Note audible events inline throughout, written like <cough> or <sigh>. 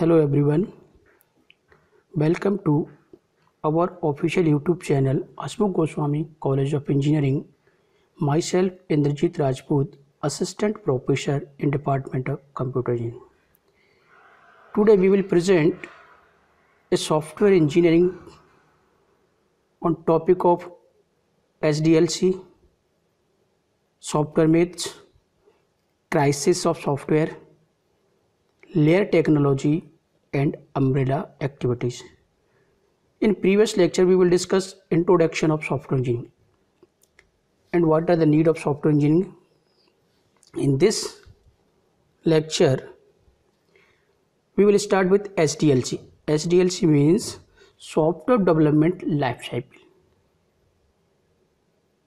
hello everyone welcome to our official youtube channel asmo goswami college of engineering myself indrajit rajput assistant professor in department of computer engineering today we will present a software engineering on topic of sdlc software myths crisis of software layer technology and umbrella activities. In previous lecture, we will discuss introduction of software engineering and what are the need of software engineering. In this lecture, we will start with SDLC. SDLC means software development lifecycle.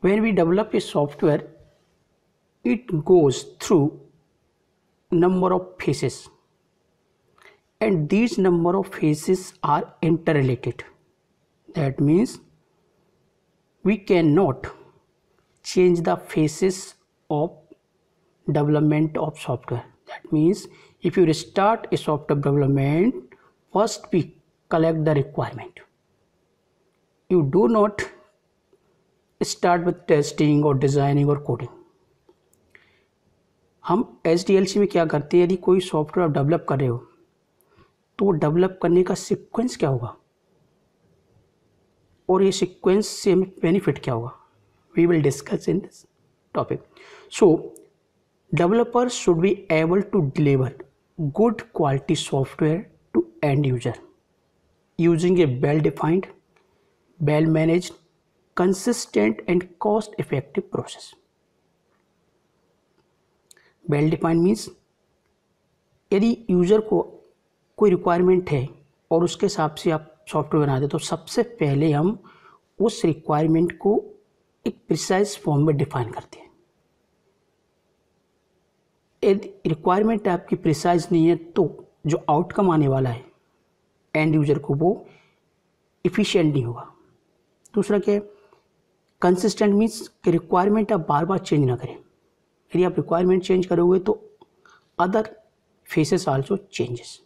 When we develop a software, it goes through number of phases and these number of phases are interrelated that means we cannot change the phases of development of software that means if you start a software development first we collect the requirement you do not start with testing or designing or coding हम H में क्या करते हैं यदि कोई software develop कर रहे हो तो वो डेवलप करने का सीक्वेंस क्या होगा और ये सीक्वेंस से हमें बेनिफिट क्या होगा we will discuss in this topic so developer should be able to deliver good quality software to end user using a well defined well manage consistent and cost effective process well defined means यदि user को कोई requirement है और उसके हिसाब से आप software बना दे तो सबसे पहले हम उस रिक्वायरमेंट को एक प्रिसाइज फॉर्म में डिफाइन करते हैं यदि रिक्वायरमेंट आपकी प्रिसाइज नहीं है तो जो आउटकम आने वाला है एंड यूजर को वो इफ़िशेंट नहीं होगा दूसरा क्या है कंसिस्टेंट मीन्स कि रिक्वायरमेंट आप बार बार चेंज ना करें यदि आप रिक्वायरमेंट चेंज करोगे तो other phases also changes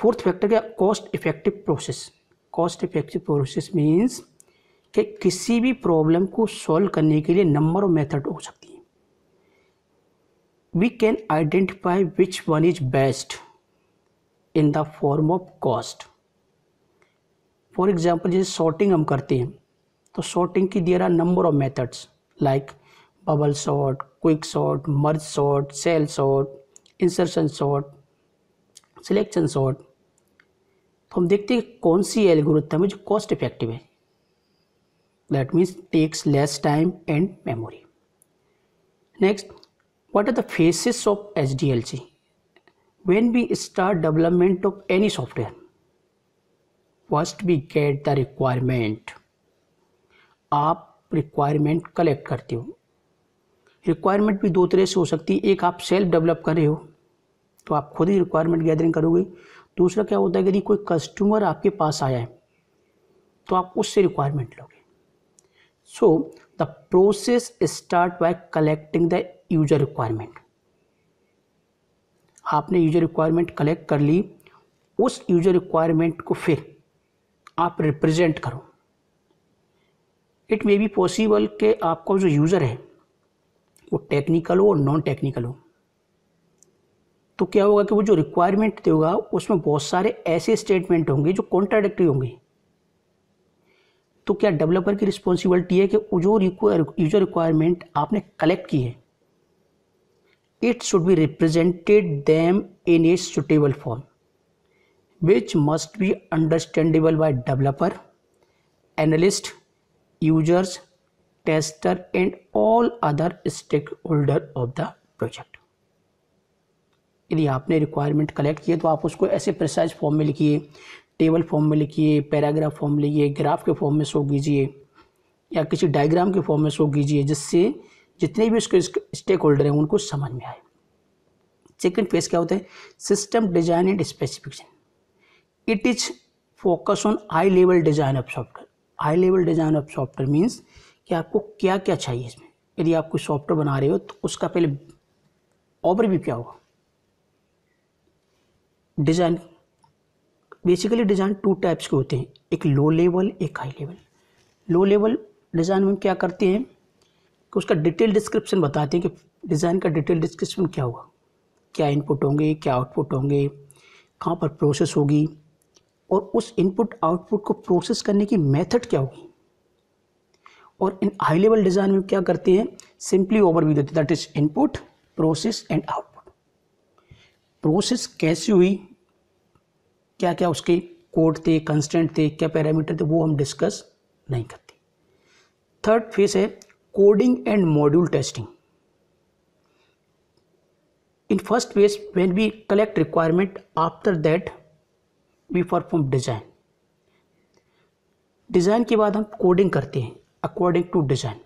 fourth factor क्या cost effective process cost effective process means कि किसी भी प्रॉब्लम को सॉल्व करने के लिए नंबर ऑफ मेथड हो सकती है we can identify which one is best in the form of cost for example जैसे शॉर्टिंग हम करते हैं तो शॉर्टिंग की there are number of methods like bubble sort quick sort merge sort shell sort insertion sort selection sort तो हम देखते हैं कौन सी एल्गोरिथम है जो कॉस्ट इफेक्टिव है that means takes less time and memory next are the phases of H D L C when we start development of any software first we get the requirement आप requirement collect करते हो requirement भी दो तरह से हो सकती है एक आप सेल्फ डेवलप कर रहे हो तो आप खुद ही रिक्वायरमेंट गैदरिंग करोगे दूसरा क्या होता है यदि कोई कस्टमर आपके पास आया है तो आप उससे रिक्वायरमेंट लोगे so the process start by collecting the user requirement आपने यूजर रिक्वायरमेंट कलेक्ट कर ली उस यूजर रिक्वायरमेंट को फिर आप रिप्रेजेंट करो इट मे बी पॉसिबल कि आपका जो यूज़र है वो टेक्निकल हो और नॉन टेक्निकल हो तो क्या होगा कि वो जो रिक्वायरमेंट देगा उसमें बहुत सारे ऐसे स्टेटमेंट होंगे जो कॉन्ट्राडिक्टी होंगे तो क्या डेवलपर की रिस्पॉन्सिबिलिटी है कि जो यूजर रिक्वायरमेंट आपने कलेक्ट की है it should be represented them in a suitable form which must be understandable by developer analyst users tester and all other stakeholder of the project यदि आपने requirement collect किए तो आप उसको ऐसे प्रिसाइज फॉर्म में लिखिए टेबल फॉर्म में लिखिए पैराग्राफ फॉर्म में लिखिए ग्राफ के फॉर्म में शो कीजिए या किसी डायग्राम के फॉर्म में शो कीजिए जिससे जितने भी उसके स्टेक होल्डर हैं उनको समझ में आए सेकेंड फेज क्या होता है system design and specification it is focus on high level design of software high level design of software means कि आपको क्या क्या चाहिए इसमें यदि आप कोई सॉफ्टवेयर बना रहे हो तो उसका पहले ओवरव्यू क्या होगा design basically design two types के होते हैं एक लो लेवल एक high level low level design में क्या करते हैं कि उसका डिटेल डिस्क्रिप्शन बताते हैं कि डिज़ाइन का डिटेल डिस्क्रिप्शन क्या होगा क्या इनपुट होंगे क्या आउटपुट होंगे कहाँ पर प्रोसेस होगी और उस इनपुट आउटपुट को प्रोसेस करने की मेथड क्या होगी और इन हाई लेवल डिज़ाइन में क्या करते हैं सिंपली ओवरव्यू देते that is input process and output process कैसे हुई क्या क्या उसके कोड थे कंस्टेंट थे क्या पैरामीटर थे वो हम डिस्कस नहीं करते थर्ड फेज है coding and module testing in first phase when we collect requirement after that we perform design design के बाद हम कोडिंग करते हैं अकॉर्डिंग टू डिज़ाइन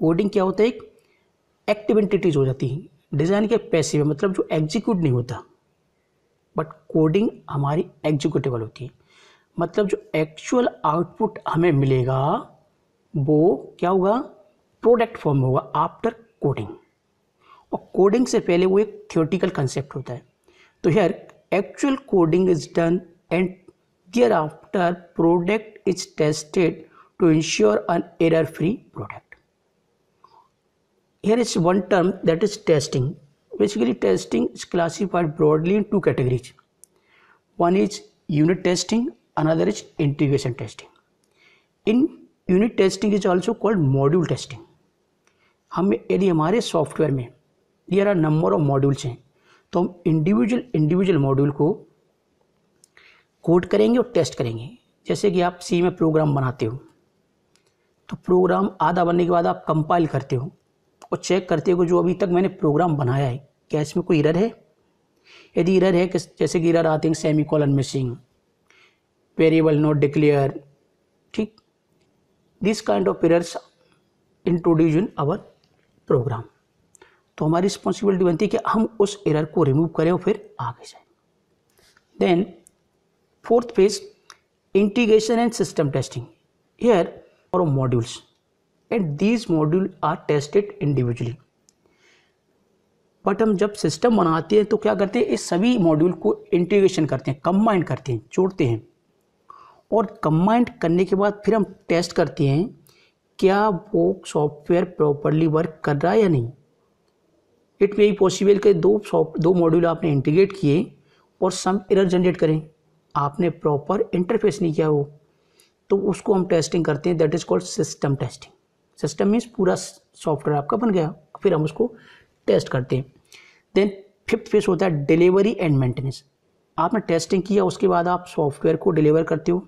कोडिंग क्या होता है एक एक्टिव एंटिटीज हो जाती हैं डिज़ाइन के पैसिव है मतलब जो एग्जीक्यूट नहीं होता बट कोडिंग हमारी एग्जीक्यूटेबल होती है मतलब जो एक्चुअल आउटपुट हमें मिलेगा वो क्या होगा प्रोडक्ट फॉर्म में होगा आफ्टर कोडिंग और कोडिंग से पहले वो एक थियोटिकल कंसेप्ट होता है तो here actual coding is done and there after product is tested to ensure an error free product here is one term that is testing basically testing is classified broadly in two categories one is unit testing another is integration testing in unit testing is also called module testing हम यदि हमारे software में ये are number of modules हैं तो हम individual individual module को code करेंगे और टेस्ट करेंगे जैसे कि आप सी में प्रोग्राम बनाते हो तो प्रोग्राम आधा बनने के बाद आप कंपाइल करते हो और चेक करते हुए जो अभी तक मैंने प्रोग्राम बनाया है क्या इसमें कोई इरर है यदि इरर है जैसे कि इरर आते हैं semicolon missing variable not declare ठीक this kind of errors introduce in our program तो हमारी रिस्पॉन्सिबिलिटी बनती है कि हम उस एरर को रिमूव करें और फिर आगे जाए then fourth phase integration and system testing here और modules and these module are tested individually but हम जब सिस्टम बनाते हैं तो क्या करते हैं इस सभी मॉड्यूल को इंटीग्रेशन करते हैं कम्बाइंड करते हैं जोड़ते हैं और कम्बाइंड करने के बाद फिर हम टेस्ट करते हैं क्या वो सॉफ्टवेयर प्रॉपरली वर्क कर रहा है या नहीं इट मे बी पॉसिबल कि दो सॉफ्ट दो मॉड्यूल आपने इंटीग्रेट किए और सम एरर जनरेट करें आपने प्रॉपर इंटरफेस नहीं किया हो तो उसको हम टेस्टिंग करते हैं that is called system testing system means पूरा सॉफ्टवेयर आपका बन गया फिर हम उसको टेस्ट करते हैं देन फिफ्थ फेज होता है डिलीवरी एंड मेंटेनेंस आपने टेस्टिंग किया उसके बाद आप सॉफ्टवेयर को डिलीवर करते हो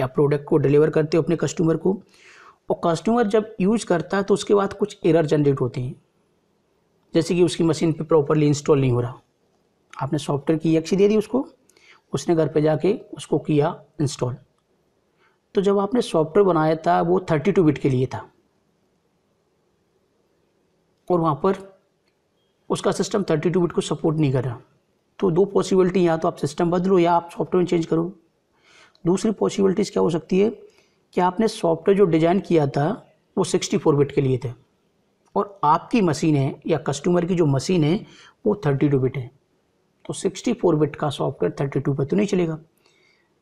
या प्रोडक्ट को डिलीवर करते हो अपने कस्टमर को और कस्टमर जब यूज करता है तो उसके बाद कुछ एरर जनरेट होते हैं जैसे कि उसकी मशीन पे प्रॉपरली इंस्टॉल नहीं हो रहा आपने सॉफ्टवेयर की एक्सी दे दी उसको उसने घर पे जाके उसको किया इंस्टॉल तो जब आपने सॉफ्टवेयर बनाया था वो थर्टी टू बिट के लिए था और वहाँ पर उसका सिस्टम थर्टी टू बिट को सपोर्ट नहीं कर रहा तो दो पॉसिबिलिटी या तो आप सिस्टम बदलो या आप सॉफ्टवेयर चेंज करो दूसरी पॉसिबिलिटीज़ क्या हो सकती है कि आपने सॉफ्टवेयर जो डिज़ाइन किया था वो सिक्सटी फोर बिट के लिए थे और आपकी मशीन है या कस्टमर की जो मशीन है वो थर्टी टू बिट है तो सिक्सटी फोर बिट का सॉफ्टवेयर थर्टी टू पर तो नहीं चलेगा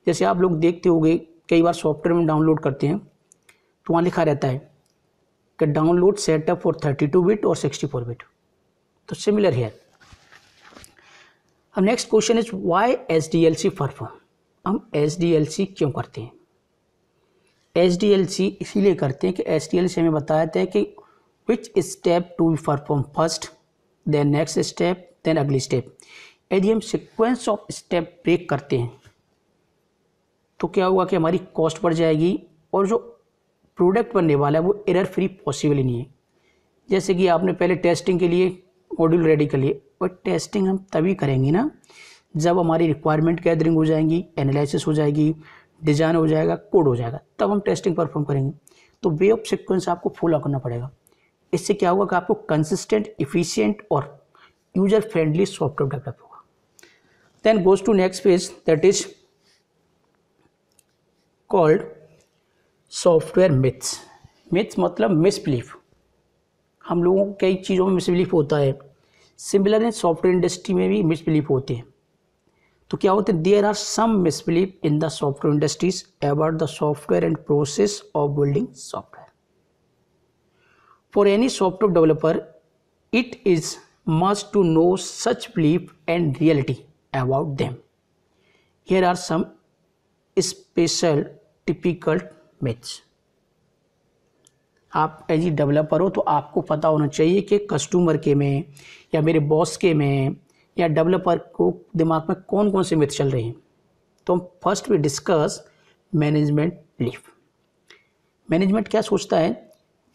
जैसे आप लोग देखते होंगे कई बार सॉफ्टवेयर में डाउनलोड करते हैं तो वहाँ लिखा रहता है कि download setup for thirty two bit और सिक्सटी फोर बिट तो सिमिलर है अब next question is why H D L C perform हम एच डी एल सी क्यों करते हैं एच डी एल सी इसीलिए करते हैं कि एच डी एल सी हमें बताया था कि which step to be perform first then next step then अगली स्टेप यदि हम सिक्वेंस ऑफ स्टेप ब्रेक करते हैं तो क्या होगा कि हमारी कॉस्ट बढ़ जाएगी और जो प्रोडक्ट बनने वाला है वो एरर फ्री पॉसिबल ही नहीं है जैसे कि आपने पहले टेस्टिंग के लिए मॉड्यूल रेडी कर लिए और टेस्टिंग हम तभी करेंगे ना जब हमारी रिक्वायरमेंट गैदरिंग हो जाएंगी एनालिसिस हो जाएगी डिज़ाइन हो जाएगा कोड हो जाएगा तब हम टेस्टिंग परफॉर्म करेंगे तो वे ऑफ सिक्वेंस आपको फॉलो करना पड़ेगा इससे क्या होगा कि आपको कंसिस्टेंट इफिशियंट और यूजर फ्रेंडली सॉफ्टवेयर डेवलप होगा then goes to next phase that is called software myths myths मतलब मिसबिलीफ हम लोगों को कई चीज़ों में मिसबिलीफ होता है सिमिलर इन सॉफ्टवेयर इंडस्ट्री में भी मिसबिलीफ होते हैं तो क्या होते हैं there are some misbelief in the software industries about the software and process of building software for any software developer it is must to know such belief and reality about them here are some special typical match आप as a developer हो तो आपको पता होना चाहिए कि customer के में या मेरे बॉस के में या डेवलपर को दिमाग में कौन कौन से मिथ चल रहे हैं तो हम first we discuss management leave management क्या सोचता है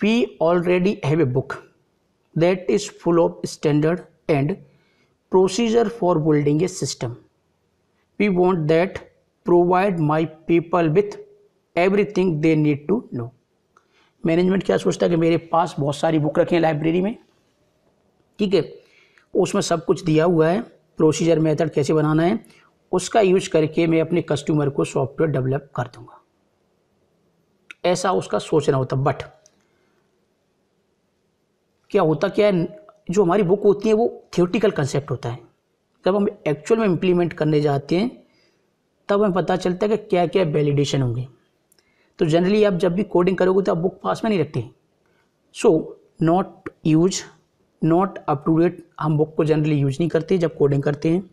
we already have a book that is full of standard and procedure for building a system we want that provide my people with everything they need to know management क्या सोचता है कि मेरे पास बहुत सारी बुक रखी है लाइब्रेरी में ठीक है उसमें सब कुछ दिया हुआ है प्रोसीजर मेथड कैसे बनाना है उसका यूज करके मैं अपने कस्टमर को सॉफ्टवेयर डेवलप कर दूंगा ऐसा उसका सोचना होता बट क्या होता क्या है जो हमारी बुक होती है वो थियोटिकल कंसेप्ट होता है जब हम एक्चुअल में इम्प्लीमेंट करने जाते हैं तब हमें पता चलता है कि क्या क्या वैलिडेशन होंगे तो जनरली आप जब भी कोडिंग करोगे तो आप बुक पास में नहीं रखते so not use not up to date हम बुक को जनरली यूज नहीं करते जब कोडिंग करते हैं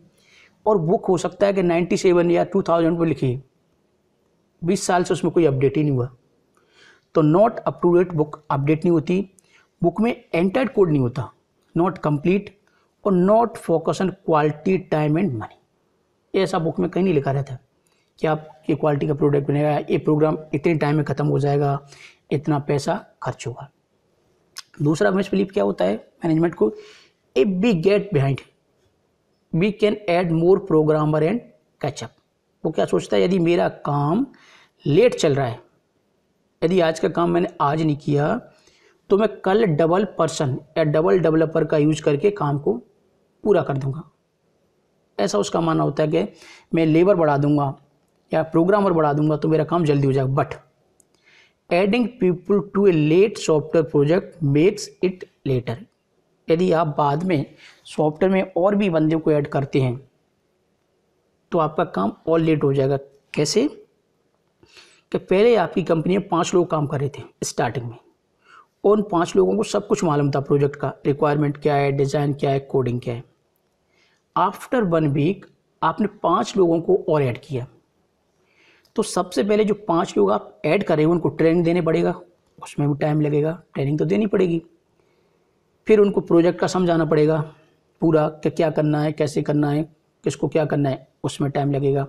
और बुक हो सकता है कि नाइन्टी सेवन या टू थाउजेंड पे लिखी बीस साल से उसमें कोई अपडेट ही नहीं हुआ तो not up to date book update नहीं होती बुक में एंटर्ड कोड नहीं होता नॉट कंप्लीट और not focus on quality time and money ऐसा बुक में कहीं नहीं लिखा रहता है कि ये क्वालिटी का प्रोडक्ट बनेगा ये प्रोग्राम इतने टाइम में ख़त्म हो जाएगा इतना पैसा खर्च होगा दूसरा मिसबिलीफ क्या होता है मैनेजमेंट को if we get behind we can add more programmer and catch up वो क्या सोचता है यदि मेरा काम लेट चल रहा है यदि आज का काम मैंने आज नहीं किया तो मैं कल डबल पर्सन या डबल डेवलपर का यूज करके काम को पूरा कर दूंगा ऐसा उसका मानना होता है कि मैं लेबर बढ़ा दूंगा या प्रोग्रामर बढ़ा दूंगा तो मेरा काम जल्दी हो जाएगा but adding people to a late software project makes it later यदि आप बाद में सॉफ्टवेयर में और भी बंदे को ऐड करते हैं तो आपका काम और लेट हो जाएगा कैसे कि पहले आपकी कंपनी में पाँच लोग काम कर रहे थे स्टार्टिंग में उन पाँच लोगों को सब कुछ मालूम था प्रोजेक्ट का रिक्वायरमेंट क्या है डिज़ाइन क्या है कोडिंग क्या है आफ्टर वन वीक आपने पाँच लोगों को और ऐड किया तो सबसे पहले जो पाँच लोग आप ऐड करेंगे उनको ट्रेनिंग देने पड़ेगा उसमें भी टाइम लगेगा ट्रेनिंग तो देनी पड़ेगी फिर उनको प्रोजेक्ट का समझाना पड़ेगा पूरा कि क्या करना है कैसे करना है किसको क्या करना है उसमें टाइम लगेगा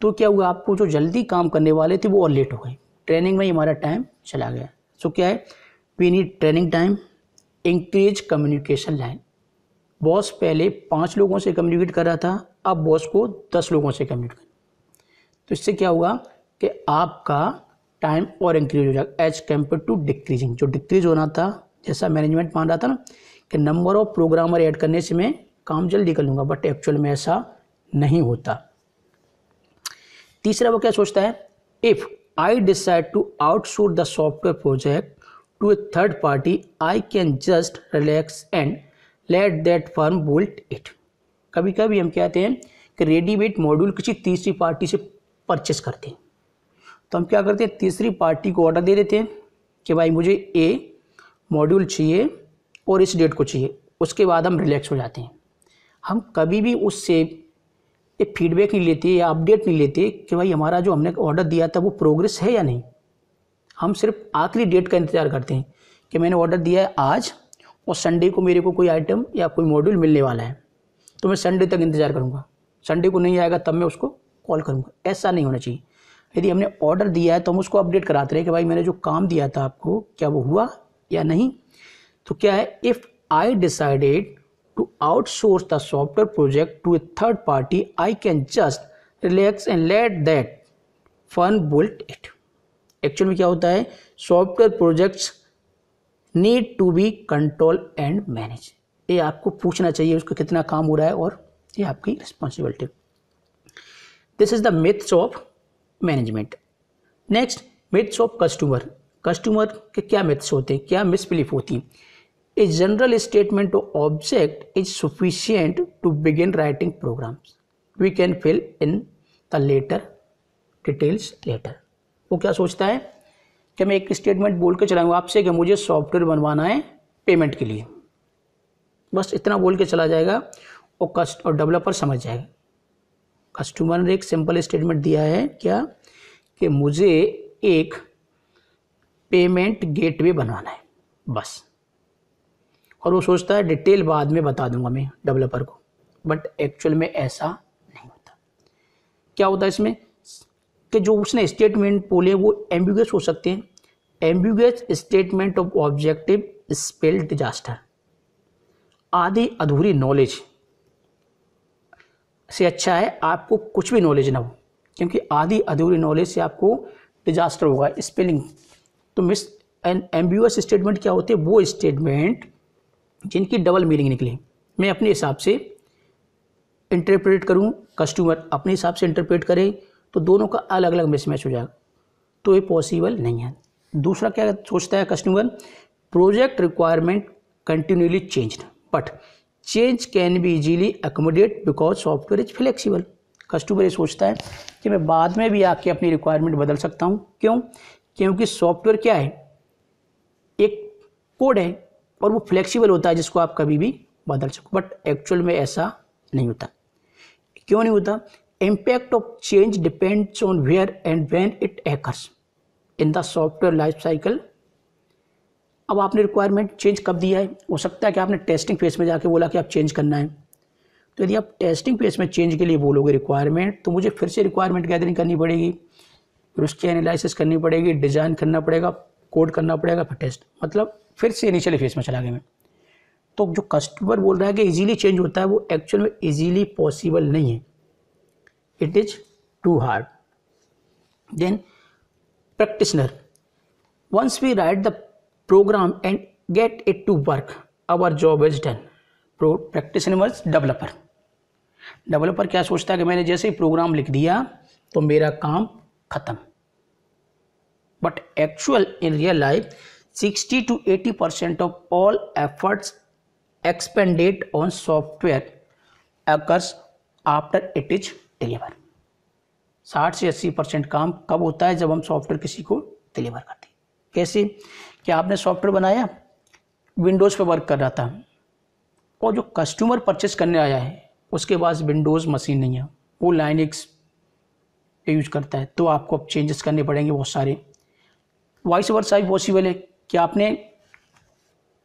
तो क्या हुआ आपको जो जल्दी काम करने वाले थे वो और लेट हो गए ट्रेनिंग में ही हमारा टाइम चला गया सो क्या है we need training time increase communication line boss पहले पाँच लोगों से कम्युनिकेट कर रहा था अब बॉस को दस लोगों से कम्युनिकेट तो इससे क्या हुआ कि आपका टाइम और इंक्रीज हो जाएगा एज कम्पेयर टू डिक्रीजिंग जो डिक्रीज होना था जैसा मैनेजमेंट मान रहा था ना कि नंबर ऑफ प्रोग्रामर ऐड करने से मैं काम जल्दी कर लूँगा बट एक्चुअल में ऐसा नहीं होता तीसरा वो क्या सोचता है if I decide to outsource the software project to a third party I can just relax and let that firm build it कभी कभी हम कहते हैं कि रेडीमेड मॉड्यूल किसी तीसरी पार्टी से परचेस करते हैं तो हम क्या करते हैं तीसरी पार्टी को ऑर्डर दे देते हैं कि भाई मुझे ए मॉड्यूल चाहिए और इस डेट को चाहिए उसके बाद हम रिलैक्स हो जाते हैं हम कभी भी उससे एक फीडबैक नहीं लेते या अपडेट नहीं लेते कि भाई हमारा जो हमने ऑर्डर दिया था वो प्रोग्रेस है या नहीं हम सिर्फ आखिरी डेट का इंतज़ार करते हैं कि मैंने ऑर्डर दिया है आज और संडे को मेरे को कोई आइटम या कोई मॉड्यूल मिलने वाला है तो मैं संडे तक इंतज़ार करूँगा संडे को नहीं आएगा तब मैं उसको कॉल करूँगा ऐसा नहीं होना चाहिए यदि हमने ऑर्डर दिया है तो हम उसको अपडेट कराते रहे कि भाई मैंने जो काम दिया था आपको क्या वो हुआ या नहीं तो क्या है if I decided to outsource the software project to a third party I can just relax and let that firm built it actual में क्या होता है software projects need to be control and manage ये आपको पूछना चाहिए उसका कितना काम हो रहा है और ये आपकी responsibility this is the myths of management next myths of customer customer के क्या मिथ्स होते हैं क्या मिसबिलीफ होती हैं a general statement of object is sufficient to begin writing programs we can fill in the later details later वो क्या सोचता है कि मैं एक स्टेटमेंट बोल के चलाऊंगा आपसे कि मुझे सॉफ्टवेयर बनवाना है पेमेंट के लिए बस इतना बोल के चला जाएगा और कस्ट और डेवलपर समझ जाएगा कस्टमर ने एक सिंपल स्टेटमेंट दिया है क्या कि मुझे एक पेमेंट गेटवे बनाना है बस और वो सोचता है डिटेल बाद में बता दूंगा मैं डेवलपर को बट एक्चुअल में ऐसा नहीं होता क्या होता है इसमें कि जो उसने स्टेटमेंट बोले वो एम्बुगस हो सकते हैं ambiguous statement of objective spell disaster आधी अधूरी नॉलेज से अच्छा है आपको कुछ भी नॉलेज ना हो क्योंकि आधी अधूरी नॉलेज से आपको डिजास्टर होगा स्पेलिंग तो मिस एन एम्बियस स्टेटमेंट क्या होते हैं वो स्टेटमेंट जिनकी डबल मीनिंग निकले मैं अपने हिसाब से इंटरप्रेट करूं कस्टमर अपने हिसाब से इंटरप्रेट करें तो दोनों का अलग अलग मिसमैच हो जाएगा तो ये पॉसिबल नहीं है दूसरा क्या सोचता है customer project requirement continuously change but change can be easily accommodate because software is flexible customer ये सोचता है कि मैं बाद में भी आके अपनी रिक्वायरमेंट बदल सकता हूँ क्यों क्योंकि सॉफ्टवेयर क्या है एक कोड है और वो फ्लेक्सिबल होता है जिसको आप कभी भी बदल सको बट एक्चुअल में ऐसा नहीं होता क्यों नहीं होता impact of change depends on where and when it occurs in the software life cycle अब आपने रिक्वायरमेंट चेंज कब दिया है हो सकता है कि आपने टेस्टिंग फेज़ में जाके बोला कि आप चेंज करना है तो यदि आप टेस्टिंग फेज़ में चेंज के लिए बोलोगे रिक्वायरमेंट तो मुझे फिर से रिक्वायरमेंट गैदरिंग करनी पड़ेगी फिर उसकी एनालिसिस करनी पड़ेगी डिज़ाइन करना पड़ेगा कोड करना पड़ेगा फिर टेस्ट मतलब फिर से इनिशियल फेज़ में चला गया मैं तो जो कस्टमर बोल रहा है कि ईजीली चेंज होता है वो एक्चुअल में ईजीली पॉसिबल नहीं है it is too hard then practitioner once we write the program and get it to work our job is done pro practitioner was developer developer क्या सोचता है कि मैंने जैसे ही प्रोग्राम लिख दिया तो मेरा काम खत्म but actual in real life 60 to 80 percent of all efforts expended on software occurs after it is deliver 60 से 80 परसेंट काम कब होता है जब हम सॉफ्टवेयर किसी को डिलीवर करते हैं कैसे कि आपने सॉफ्टवेयर बनाया विंडोज़ पर वर्क कर रहा था और जो कस्टमर परचेस करने आया है उसके पास विंडोज़ मशीन नहीं है वो लाइनिक्स यूज करता है तो आपको अब चेंजेस करने पड़ेंगे बहुत सारे वॉइस ओवर साइज पॉसिबल है कि आपने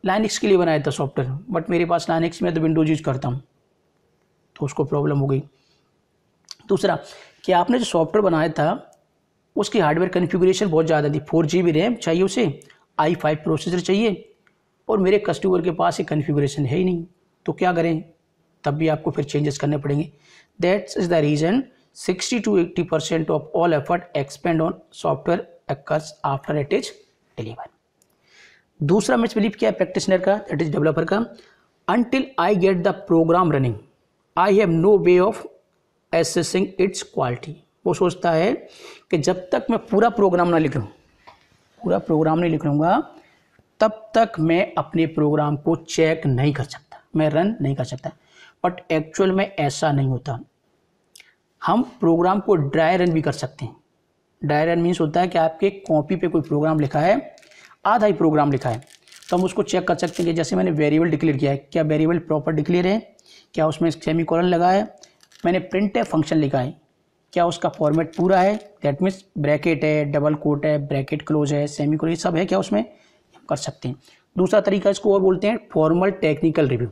लाइनिक्स के लिए बनाया था सॉफ्टवेयर बट मेरे पास लाइनिक्स में तो विंडोज यूज करता हूँ तो उसको प्रॉब्लम हो गई दूसरा कि आपने जो सॉफ्टवेयर बनाया था उसकी हार्डवेयर कन्फिग्रेशन बहुत ज़्यादा थी फोर जी बी रैम चाहिए उसे आई फाइव प्रोसेसर चाहिए और मेरे कस्टमर के पास ये कन्फिग्रेशन है ही नहीं तो क्या करें तब भी आपको फिर चेंजेस करने पड़ेंगे that's is the reason sixty to eighty percent of all effort expend on software occurs after it is deliver दूसरा मिस बिलीव क्या है प्रैक्टिशनर का दैट इज डेवलपर का until I get the program running I have no way of assessing its quality वो सोचता है कि जब तक मैं पूरा प्रोग्राम ना लिख लूँ पूरा प्रोग्राम नहीं लिख लूँगा तब तक मैं अपने प्रोग्राम को चेक नहीं कर सकता मैं रन नहीं कर सकता बट एक्चुअल में ऐसा नहीं होता हम प्रोग्राम को ड्राई रन भी कर सकते हैं ड्राई रन मीन्स होता है कि आपके कॉपी पे कोई प्रोग्राम लिखा है आधा ही प्रोग्राम लिखा है तो हम उसको चेक कर सकते हैं कि जैसे मैंने वेरिएबल डिक्लेयर किया है क्या वेरिएबल प्रॉपर डिक्लेयर है क्या उसमें सेमी कॉलन लगा है मैंने प्रिंट फंक्शन लिखा है क्या उसका फॉर्मेट पूरा है दैट मीन्स ब्रैकेट है डबल कोट है ब्रैकेट क्लोज है सेमी क्लोज सब है क्या उसमें कर सकते हैं दूसरा तरीका इसको और बोलते हैं formal technical review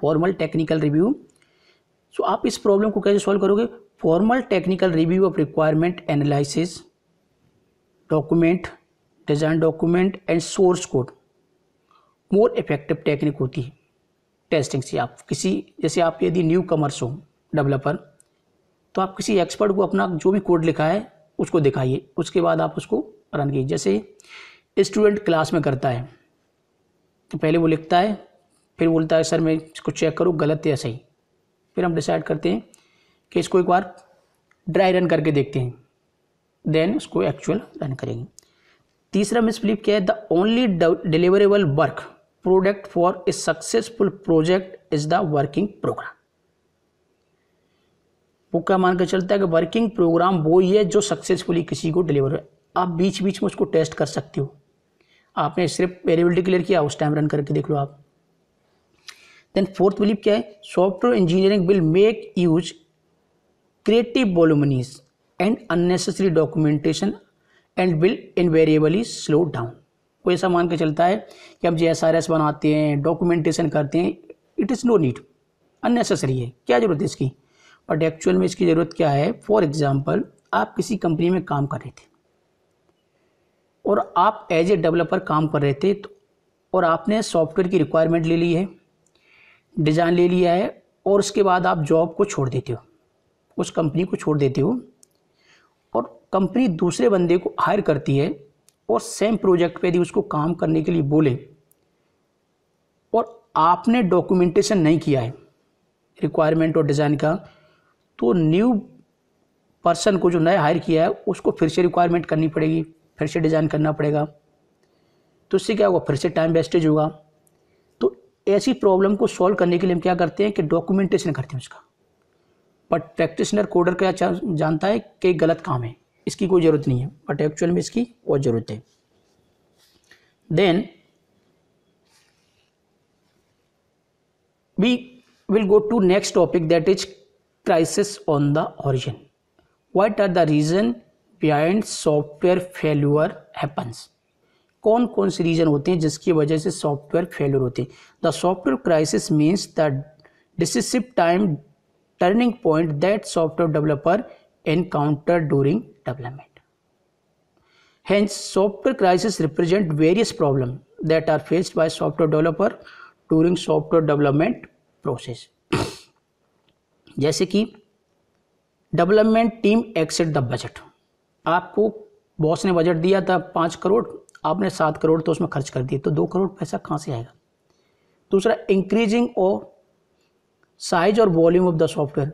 formal technical review so आप इस प्रॉब्लम को कैसे सॉल्व करोगे formal technical review of requirement analysis document design document and source code more effective technique होती है टेस्टिंग से आप किसी जैसे आप यदि न्यू कमर्स हो डेवलपर तो आप किसी एक्सपर्ट को अपना जो भी कोड लिखा है उसको दिखाइए उसके बाद आप उसको रन कीजिए जैसे स्टूडेंट क्लास में करता है तो पहले वो लिखता है फिर बोलता है सर मैं इसको चेक करूँ गलत या सही फिर हम डिसाइड करते हैं कि इसको एक बार ड्राई रन करके देखते हैं देन उसको एक्चुअल रन करेंगे तीसरा मिसफ्लिप क्या है the only deliverable work product for a successful project is the working program वो क्या मान के चलता है कि वर्किंग प्रोग्राम वो ही है जो सक्सेसफुली किसी को डिलीवर है आप बीच बीच में उसको टेस्ट कर सकते हो आपने सिर्फ वेरिएबल डिक्लेयर किया उस टाइम रन करके देख लो आप देन फोर्थ बिलीव क्या है software engineering will make use creative voluminous and unnecessary documentation and will invariably slow down वो ऐसा मान के चलता है कि हम जो एस आर एस बनाते हैं डॉक्यूमेंटेशन करते हैं it is no need unnecessary है क्या ज़रूरत है इसकी बट एक्चुअल में इसकी ज़रूरत क्या है फॉर एग्ज़ाम्पल आप किसी कंपनी में काम कर रहे थे और आप एज ए डेवलपर काम कर रहे थे तो और आपने सॉफ्टवेयर की रिक्वायरमेंट ले ली है डिज़ाइन ले लिया है और उसके बाद आप जॉब को छोड़ देते हो उस कंपनी को छोड़ देते हो और कंपनी दूसरे बंदे को हायर करती है और सेम प्रोजेक्ट पे यदि उसको काम करने के लिए बोले और आपने डॉक्यूमेंटेशन नहीं किया है रिक्वायरमेंट और डिज़ाइन का तो न्यू पर्सन को जो नया हायर किया है उसको फिर से रिक्वायरमेंट करनी पड़ेगी फिर से डिज़ाइन करना पड़ेगा तो इससे क्या होगा फिर से टाइम वेस्टेज होगा तो ऐसी प्रॉब्लम को सॉल्व करने के लिए हम क्या करते हैं कि डॉक्यूमेंटेशन करते हैं उसका बट प्रैक्टिसनर कोडर क्या जानता है कि गलत काम है इसकी कोई ज़रूरत नहीं है बट एक्चुअल में इसकी और ज़रूरत है then we will go to next topic that is crisis on the origin what are the reason behind software failure happens कौन कौन से रीजन होते हैं जिसकी वजह से सॉफ्टवेयर फेलर होते हैं the software crisis means the decisive time turning point that software developer encounter during development hence software crisis represent various problem that are faced by software developer during software development process जैसे कि development team exceed the budget आपको boss ने budget दिया था पाँच करोड़ आपने सात करोड़ तो उसमें खर्च कर दिए तो दो करोड़ पैसा कहाँ से आएगा दूसरा इंक्रीजिंग और साइज और वॉल्यूम ऑफ द सॉफ्टवेयर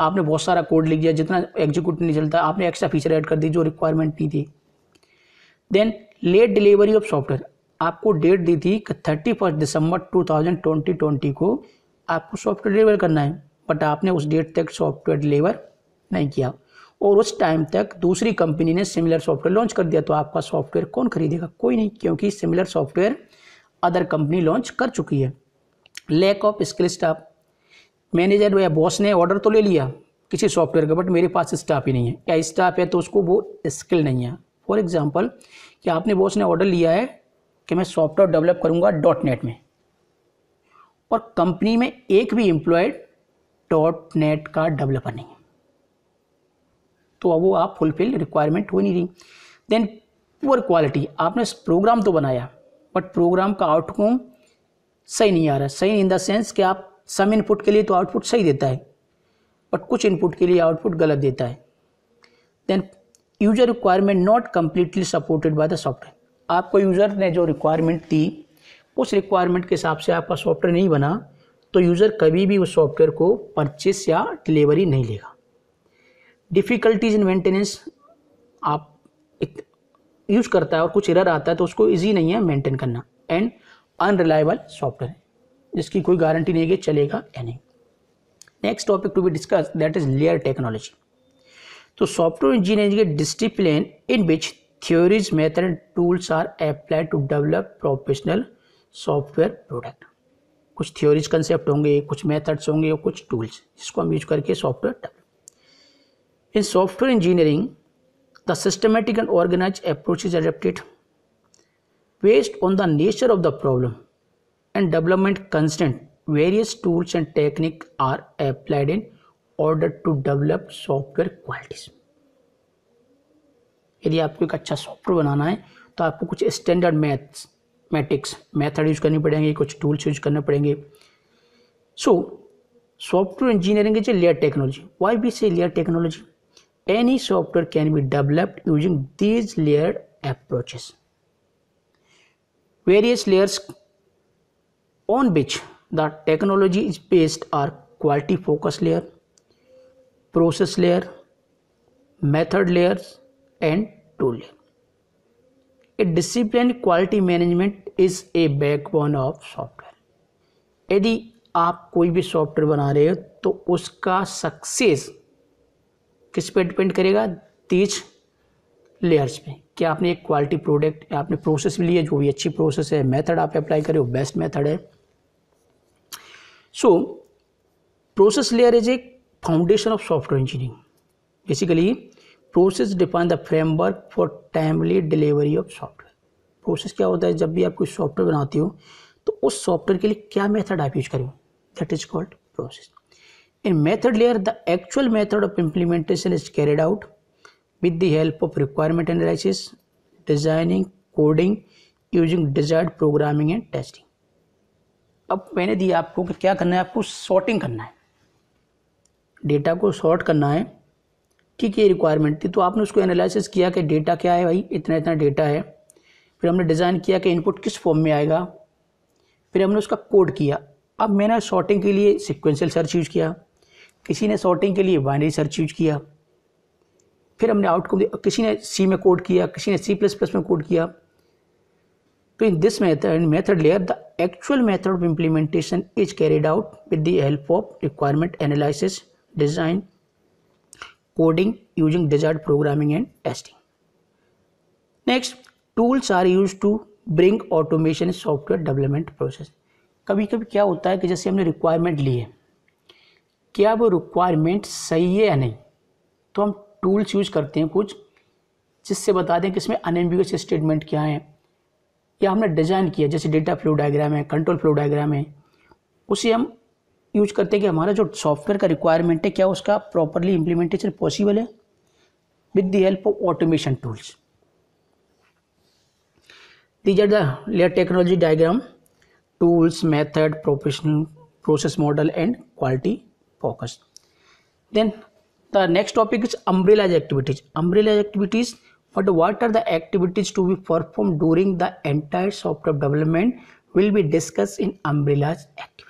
आपने बहुत सारा कोड लिख दिया जितना एग्जीक्यूट नहीं चलता आपने एक्स्ट्रा फीचर ऐड कर दी जो रिक्वायरमेंट नहीं थी then late delivery of software आपको डेट दी थी कि thirty first December two thousand twenty twenty को आपको सॉफ्टवेयर डिलीवर करना है बट आपने उस डेट तक सॉफ्टवेयर डिलीवर नहीं किया और उस टाइम तक दूसरी कंपनी ने सिमिलर सॉफ्टवेयर लॉन्च कर दिया तो आपका सॉफ्टवेयर कौन खरीदेगा कोई नहीं क्योंकि similar software other company launch कर चुकी है lack of skill staff manager या बॉस ने ऑर्डर तो ले लिया किसी सॉफ्टवेयर का बट मेरे पास स्टाफ ही नहीं है या स्टाफ है तो उसको वो स्किल नहीं है फॉर एग्जाम्पल कि आपने बॉस ने ऑर्डर लिया है कि मैं सॉफ्टवेयर डेवलप करूँगा डॉट नेट में और कंपनी में एक भी एम्प्लॉयड डॉट नेट का डेवलपर नहीं है तो अब वो आप फुलफिल रिक्वायरमेंट हो नहीं रही देन पुअर क्वालिटी आपने प्रोग्राम तो बनाया बट प्रोग्राम का आउटकम सही नहीं आ रहा सही इन द सेंस कि आप सम इनपुट के लिए तो आउटपुट सही देता है बट कुछ इनपुट के लिए आउटपुट गलत देता है then user requirement not completely supported by the software आपको यूज़र ने जो रिक्वायरमेंट दी उस रिक्वायरमेंट के हिसाब से आपका सॉफ्टवेयर नहीं बना तो यूज़र कभी भी उस सॉफ्टवेयर को परचेस या डिलीवरी नहीं लेगा डिफ़िकल्टीज इन मेंटेनेंस आप एक यूज़ करता है और कुछ एरर आता है तो उसको ईजी नहीं है मेंटेन करना एंड अनरिलायबल सॉफ्टवेयर है जिसकी कोई गारंटी नहीं है चलेगा या नहीं next topic to be discuss that is layer technology तो सॉफ्टवेयर इंजीनियरिंग के discipline in which theories method tools are applied to develop professional software product कुछ थ्योरीज कंसेप्ट होंगे कुछ मेथड्स होंगे और कुछ टूल्स जिसको हम यूज करके software develop in software engineering the systematic and organize approach is adapted based on the nature of the problem and development constant various tools and technique are applied in order to develop software qualities यदि आपको एक अच्छा software बनाना है तो आपको कुछ standard mathematics method use करनी पड़ेंगे कुछ टूल्स यूज करने पड़ेंगे so software engineering is a layer technology why be say layer technology any software can be developed using these layer approaches various layers on which the technology is based are quality focus layer process layer method layers and tool layer a discipline quality management is a backbone of software यदि आप कोई भी software बना रहे हो तो उसका success किस पे डिपेंड करेगा तीज लेयर्स पे कि आपने एक क्वालिटी प्रोडक्ट आपने प्रोसेस भी लिया जो भी अच्छी प्रोसेस है मेथड आप अप्लाई करें वो बेस्ट मेथड है so process layer is a foundation of software engineering basically process define the framework for timely delivery of software process क्या होता है जब भी आप कोई सॉफ्टवेयर बनाती हो तो उस सॉफ्टवेयर के लिए क्या मेथड आप यूज करो that is called process in method layer the actual method of implementation is carried out with the help of requirement analysis designing coding using desired programming and testing अब मैंने दिया आपको कि क्या करना है आपको सॉर्टिंग करना है डेटा को सॉर्ट करना है ठीक है रिक्वायरमेंट थी तो आपने उसको एनालिसिस किया कि डेटा क्या है भाई इतना इतना डेटा है फिर हमने डिज़ाइन किया कि इनपुट किस फॉर्म में आएगा फिर हमने उसका कोड किया अब मैंने शॉर्टिंग के लिए सिक्वेंशियल सर्च यूज किया किसी ने शॉर्टिंग के लिए बाइनरी सर्च यूज किया फिर हमने आउटकम किसी ने सी में कोड किया किसी ने सी प्लस प्लस में कोड किया तो in this method method layer the actual method of implementation is carried out with the help of requirement analysis design coding using desired programming and testing. Next, tools are used to bring automation software development process. कभी कभी क्या होता है कि जैसे हमने requirement ली है क्या वो रिक्वायरमेंट सही है या नहीं तो हम टूल्स यूज करते हैं कुछ जिससे बता दें कि इसमें अनएम्बिगस स्टेटमेंट क्या है या हमने डिज़ाइन किया जैसे डेटा फ्लो डायग्राम है कंट्रोल फ्लो डायग्राम है उसे हम यूज करते हैं कि हमारा जो सॉफ्टवेयर का रिक्वायरमेंट है क्या उसका प्रॉपरली इम्प्लीमेंटेशन पॉसिबल है with the help of automation tools these are the technology diagram tools method professional process model and quality focus then the next topic is umbrellas activities umbrellas activities but what are the activities to be perform during the entire software development will be discuss in umbrellas activity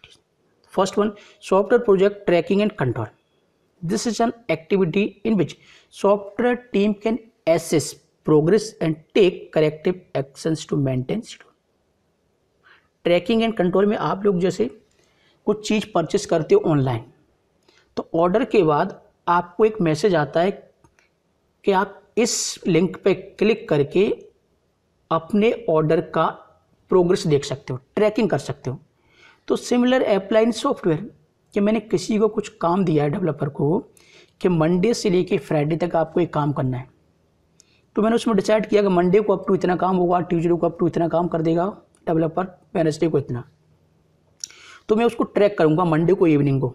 First one, software project tracking and control. This is an activity in which software team can assess progress and take corrective actions to maintain schedule. Tracking and control में आप लोग जैसे कुछ चीज़ purchase करते हो online तो order के बाद आपको एक मैसेज आता है कि आप इस लिंक पे क्लिक करके अपने ऑर्डर का प्रोग्रेस देख सकते हो ट्रैकिंग कर सकते हो तो सिमिलर अप्लाइन सॉफ्टवेयर कि मैंने किसी को कुछ काम दिया है डेवलपर को कि मंडे से लेके फ्राइडे तक आपको एक काम करना है तो मैंने उसमें डिसाइड किया कि मंडे को अप टू इतना काम होगा ट्यूजडे को अप टू इतना काम कर देगा डेवलपर वेनसडे को इतना तो मैं उसको ट्रैक करूँगा मंडे को इवनिंग को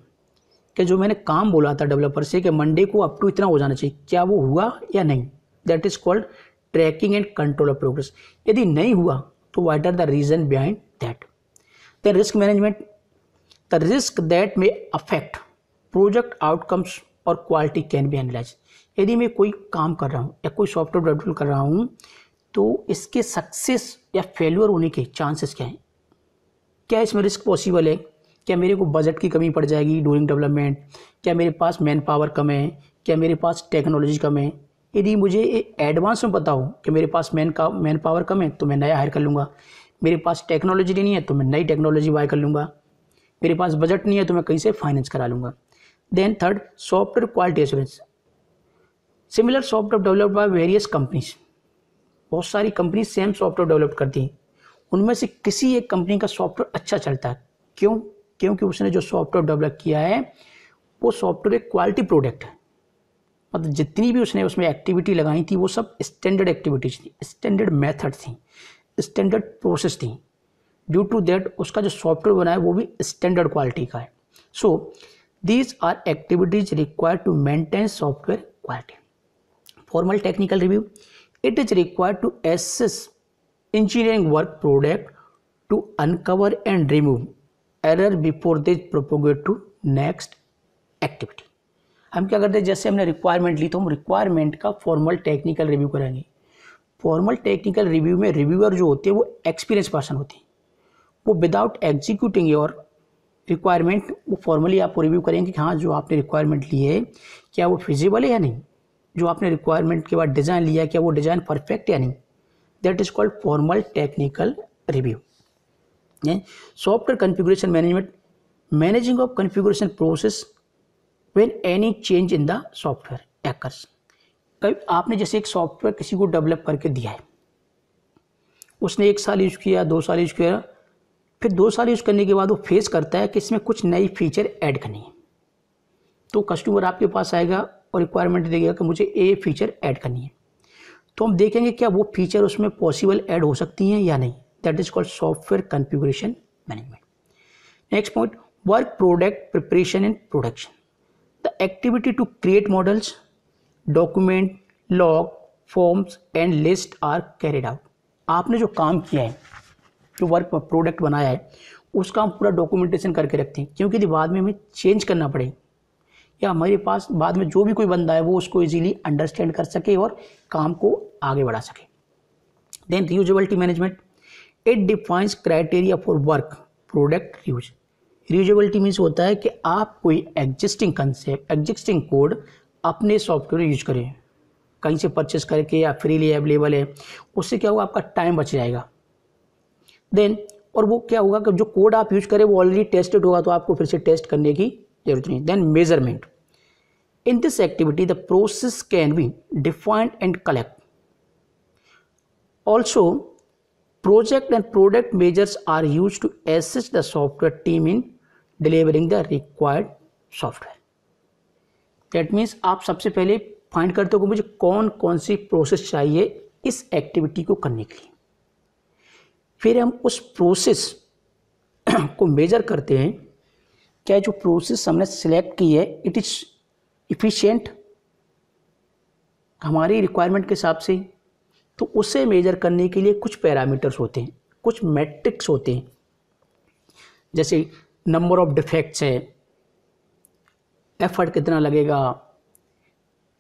कि जो मैंने काम बोला था डेवलपर से कि मंडे को अप टू इतना हो जाना चाहिए क्या वो हुआ या नहीं that is called tracking and control of progress यदि नहीं हुआ तो what are the reason behind that then risk management the risk that may affect project outcomes और क्वालिटी कैन बी एनालाइज यदि मैं कोई काम कर रहा हूँ या कोई सॉफ्टवेयर डेवलप कर रहा हूँ तो इसके सक्सेस या फेल्योर होने के चांसेस क्या हैं क्या इसमें रिस्क पॉसिबल है क्या मेरे को बजट की कमी पड़ जाएगी डूरिंग डेवलपमेंट क्या मेरे पास मैन पावर कम है क्या मेरे पास टेक्नोलॉजी कम है यदि मुझे एडवांस में पता हो कि मेरे पास मैन का मैन पावर कम है तो मैं नया हायर कर लूँगा मेरे पास टेक्नोलॉजी नहीं है तो मैं नई टेक्नोलॉजी बाय कर लूँगा मेरे पास बजट नहीं है तो मैं कहीं से फाइनेंस करा लूँगा then third software quality assurance similar software develop by various companies बहुत सारी कंपनी सेम सॉफ्टवेयर डेवलप करती हैं उनमें से किसी एक कंपनी का सॉफ्टवेयर अच्छा चलता है क्यों क्योंकि उसने जो सॉफ्टवेयर डेवलप किया है वो सॉफ्टवेयर एक क्वालिटी प्रोडक्ट है मतलब जितनी भी उसने उसमें एक्टिविटी लगाई थी वो सब स्टैंडर्ड एक्टिविटीज थी स्टैंडर्ड मेथड थी स्टैंडर्ड प्रोसेस थी ड्यू टू दैट उसका जो सॉफ्टवेयर बना है वो भी स्टैंडर्ड क्वालिटी का है so these are activities required to maintain software quality formal technical review it is required to assess engineering work product to uncover and remove error before this propagate to next activity हम क्या करते हैं जैसे हमने requirement ली तो हम requirement का formal technical review करेंगे फॉर्मल टेक्निकल रिव्यू में रिव्यूअर जो होते हैं वो एक्सपीरियंस पर्सन होते हैं वो विदाउट एग्जीक्यूटिंग योर रिक्वायरमेंट वो फॉर्मली आपको रिव्यू करेंगे कि हाँ जो आपने रिक्वायरमेंट ली है क्या वो फिजिबल है या नहीं जो आपने रिक्वायरमेंट के बाद डिज़ाइन लिया क्या वो डिज़ाइन परफेक्ट या नहीं that is called formal technical review software configuration management managing of configuration process when any change in the software occurs कभी आपने जैसे एक सॉफ्टवेयर किसी को डेवलप करके दिया है उसने एक साल यूज़ किया दो साल यूज़ किया फिर दो साल यूज़ करने के बाद वो फेस करता है कि इसमें कुछ नई फीचर ऐड करनी है तो कस्टमर आपके पास आएगा और रिक्वायरमेंट देगा कि मुझे ए फीचर ऐड करनी है तो हम देखेंगे क्या वो फीचर उसमें पॉसिबल ऐड हो सकती हैं या नहीं that is called software configuration management next point work product preparation and production the activity to create models document log forms and list are carried out आपने जो काम किया है जो वर्क प्रोडक्ट बनाया है उसका हम पूरा डॉक्यूमेंटेशन करके रखते हैं क्योंकि यदि बाद में हमें चेंज करना पड़े या हमारे पास बाद में जो भी कोई बंदा है वो उसको इजीली अंडरस्टैंड कर सके और काम को आगे बढ़ा सके then reusability management it defines criteria for work product reuse reusability means होता है कि आप कोई एग्जिस्टिंग कंसेप्ट एग्जिस्टिंग कोड अपने सॉफ्टवेयर यूज करें कहीं से परचेस करके या फ्रीली अवेलेबल है उससे क्या होगा आपका टाइम बच जाएगा देन और वो क्या होगा कि जो कोड आप यूज करें वो ऑलरेडी टेस्टेड होगा तो आपको फिर से टेस्ट करने की जरूरत नहीं then measurement in this activity the process can be defined and collect also project and product measures are use to assist the software team in delivering the required software that means आप सबसे पहले find करते हो कि मुझे कौन कौन सी process चाहिए इस एक्टिविटी को करने के लिए फिर हम उस प्रोसेस <clears throat> को मेजर करते हैं क्या जो प्रोसेस हमने सिलेक्ट की है इट इज़ इफ़िशियंट हमारी रिक्वायरमेंट के हिसाब से तो उसे मेजर करने के लिए कुछ पैरामीटर्स होते हैं कुछ मैट्रिक्स होते हैं जैसे नंबर ऑफ डिफेक्ट्स है एफर्ट कितना लगेगा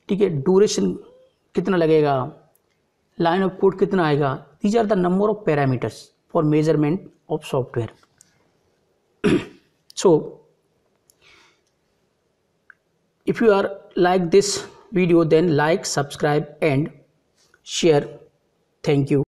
ठीक है ड्यूरेशन कितना लगेगा लाइन ऑफ कोड कितना आएगा these are the number of parameters for measurement of software so if you are like this video then like subscribe and share thank you